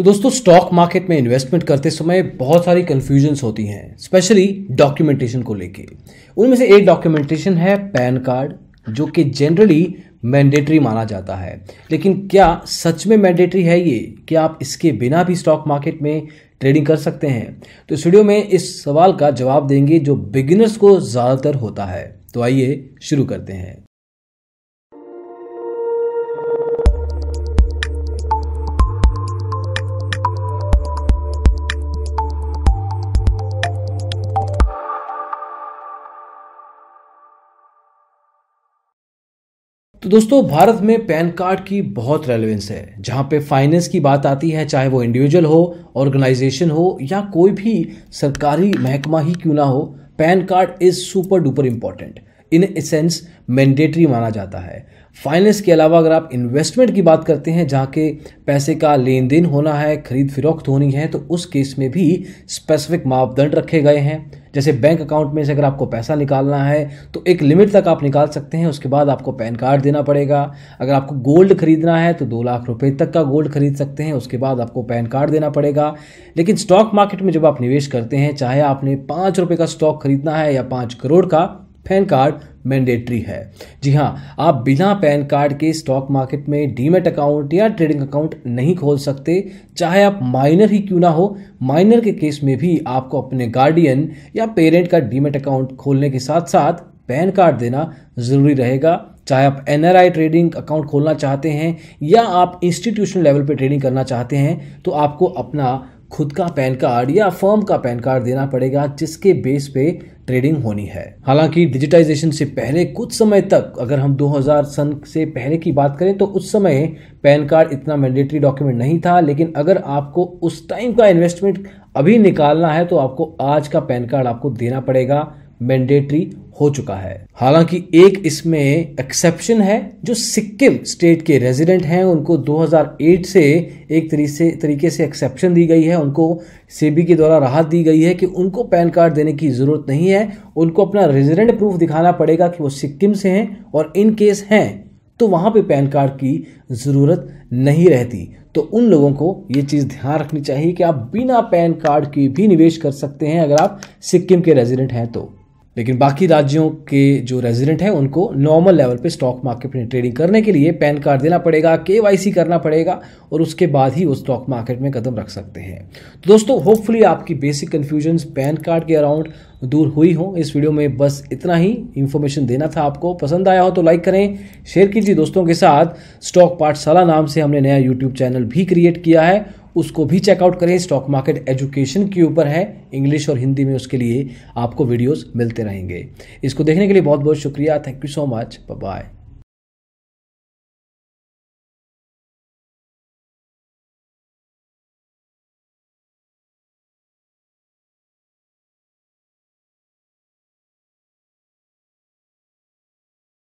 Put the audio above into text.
तो दोस्तों stock market में इन्वेस्टमेंट करते समय बहुत सारी कन्फ्यूजन्स होती हैं स्पेशली डॉक्यूमेंटेशन को लेके उनमें से एक डॉक्यूमेंटेशन है पैन कार्ड जो कि जनरली मैंडेटरी माना जाता है लेकिन क्या सच में मैंडेटरी है ये कि आप इसके बिना भी स्टॉक मार्केट में ट्रेडिंग कर सकते हैं तो इस वीडियो में इस सवाल का जवाब देंगे जो बिगिनर्स को ज़्यादातर होता है तो आइए शुरू करते हैं तो दोस्तों भारत में पैन कार्ड की बहुत रेलेवेंस है जहाँ पे फाइनेंस की बात आती है चाहे वो इंडिविजुअल हो ऑर्गेनाइजेशन हो या कोई भी सरकारी महकमा ही क्यों ना हो PAN card is super duper important in sense mandatory माना जाता है फाइनेंस के अलावा अगर आप इन्वेस्टमेंट की बात करते हैं जहाँ के पैसे का लेन देन होना है खरीद फिरोख्त होनी है तो उस केस में भी स्पेसिफिक मापदंड रखे गए हैं जैसे बैंक अकाउंट में से अगर आपको पैसा निकालना है तो एक लिमिट तक आप निकाल सकते हैं उसके बाद आपको पैन कार्ड देना पड़ेगा अगर आपको गोल्ड खरीदना है तो दो लाख रुपये तक का गोल्ड खरीद सकते हैं उसके बाद आपको पैन कार्ड देना पड़ेगा लेकिन स्टॉक मार्केट में जब आप निवेश करते हैं चाहे आपने पाँच रुपये का स्टॉक खरीदना है या पाँच करोड़ का पैन कार्ड मैंडेटरी है जी हाँ आप बिना पैन कार्ड के स्टॉक मार्केट में डीमेट अकाउंट या ट्रेडिंग अकाउंट नहीं खोल सकते चाहे आप माइनर ही क्यों ना हो माइनर के केस में भी आपको अपने गार्डियन या पेरेंट का डीमेट अकाउंट खोलने के साथ साथ पैन कार्ड देना ज़रूरी रहेगा चाहे आप एन ट्रेडिंग अकाउंट खोलना चाहते हैं या आप इंस्टीट्यूशनल लेवल पर ट्रेडिंग करना चाहते हैं तो आपको अपना खुद का पैन कार्ड या फर्म का पैन कार्ड देना पड़ेगा जिसके बेस पे ट्रेडिंग होनी है हालांकि डिजिटाइजेशन से पहले कुछ समय तक अगर हम 2000 सन से पहले की बात करें तो उस समय पैन कार्ड इतना मैंडेटरी डॉक्यूमेंट नहीं था लेकिन अगर आपको उस टाइम का इन्वेस्टमेंट अभी निकालना है तो आपको आज का पैन कार्ड आपको देना पड़ेगा मैंडेटरी हो चुका है हालांकि एक इसमें एक्सेप्शन है जो सिक्किम स्टेट के रेजिडेंट हैं उनको 2008 से एक तरीके से तरीके से एक्सेप्शन दी गई है उनको सेबी के द्वारा राहत दी गई है कि उनको पैन कार्ड देने की ज़रूरत नहीं है उनको अपना रेजिडेंट प्रूफ दिखाना पड़ेगा कि वो सिक्किम से हैं और इन केस हैं तो वहाँ पे पैन कार्ड की ज़रूरत नहीं रहती तो उन लोगों को ये चीज़ ध्यान रखनी चाहिए कि आप बिना पैन कार्ड के भी निवेश कर सकते हैं अगर आप सिक्किम के रेजिडेंट हैं तो लेकिन बाकी राज्यों के जो रेजिडेंट हैं उनको नॉर्मल लेवल पे स्टॉक मार्केट में ट्रेडिंग करने के लिए पैन कार्ड देना पड़ेगा के करना पड़ेगा और उसके बाद ही वो स्टॉक मार्केट में कदम रख सकते हैं तो दोस्तों होपफुली आपकी बेसिक कन्फ्यूजन पैन कार्ड के अराउंड दूर हुई हो इस वीडियो में बस इतना ही इन्फॉर्मेशन देना था आपको पसंद आया हो तो लाइक करें शेयर कीजिए दोस्तों के साथ स्टॉक पाठशाला नाम से हमने नया यूट्यूब चैनल भी क्रिएट किया है उसको भी चेकआउट करें स्टॉक मार्केट एजुकेशन के ऊपर है इंग्लिश और हिंदी में उसके लिए आपको वीडियोस मिलते रहेंगे इसको देखने के लिए बहुत बहुत शुक्रिया thank you so much bye